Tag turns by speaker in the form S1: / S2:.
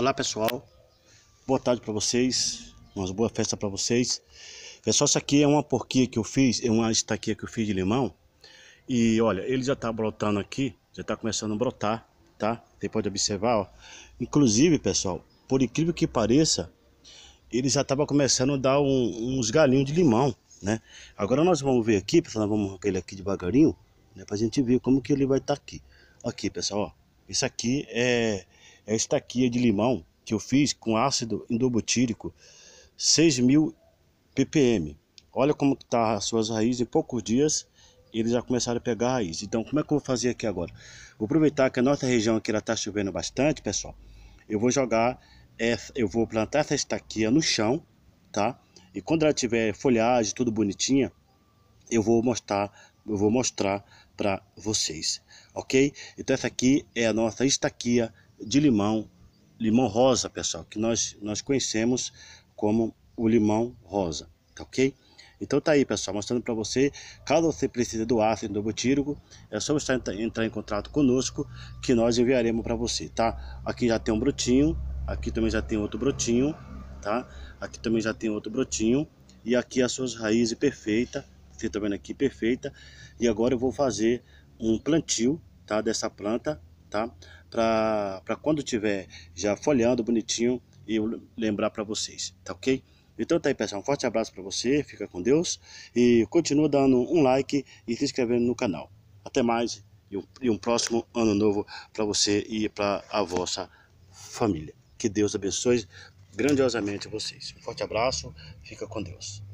S1: Olá pessoal, boa tarde para vocês, uma boa festa para vocês. Pessoal, é isso aqui é uma porquinha que eu fiz, é uma estaquinha que eu fiz de limão. E olha, ele já tá brotando aqui, já tá começando a brotar, tá? Você pode observar, ó. Inclusive, pessoal, por incrível que pareça, ele já tava começando a dar um, uns galinhos de limão, né? Agora nós vamos ver aqui, pessoal, nós vamos arrancar ele aqui devagarinho, né? Pra gente ver como que ele vai estar tá aqui. Aqui, pessoal, ó. Isso aqui é é a estaquia de limão que eu fiz com ácido endobutírico 6.000 ppm. Olha como está as suas raízes, em poucos dias eles já começaram a pegar a raiz. Então, como é que eu vou fazer aqui agora? Vou aproveitar que a nossa região aqui está chovendo bastante, pessoal. Eu vou jogar, essa, eu vou plantar essa estaquia no chão, tá? E quando ela tiver folhagem, tudo bonitinha, eu vou mostrar, eu vou mostrar para vocês, ok? Então essa aqui é a nossa estaquia de limão, limão rosa, pessoal, que nós, nós conhecemos como o limão rosa, tá ok? Então tá aí, pessoal, mostrando para você, caso você precise do ácido endobutírico, é só você entrar em contato conosco que nós enviaremos para você, tá? Aqui já tem um brotinho, aqui também já tem outro brotinho, tá? Aqui também já tem outro brotinho e aqui as suas raízes perfeita, você tá vendo aqui perfeita. E agora eu vou fazer um plantio, tá, dessa planta tá? Para quando tiver já folheando bonitinho, eu lembrar para vocês, tá ok? Então tá aí, pessoal. Um forte abraço para você, fica com Deus e continua dando um like e se inscrevendo no canal. Até mais e um, e um próximo ano novo para você e para a vossa família. Que Deus abençoe grandiosamente vocês. Um forte abraço, fica com Deus.